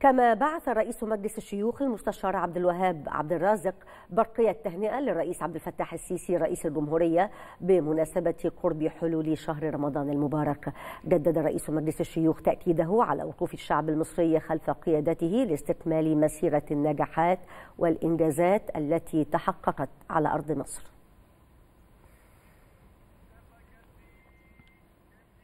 كما بعث رئيس مجلس الشيوخ المستشار عبد الوهاب عبد الرازق برقية تهنئة للرئيس عبد الفتاح السيسي رئيس الجمهورية بمناسبة قرب حلول شهر رمضان المبارك جدد رئيس مجلس الشيوخ تأكيده على وقوف الشعب المصري خلف قيادته لاستكمال مسيرة النجاحات والإنجازات التي تحققت على أرض مصر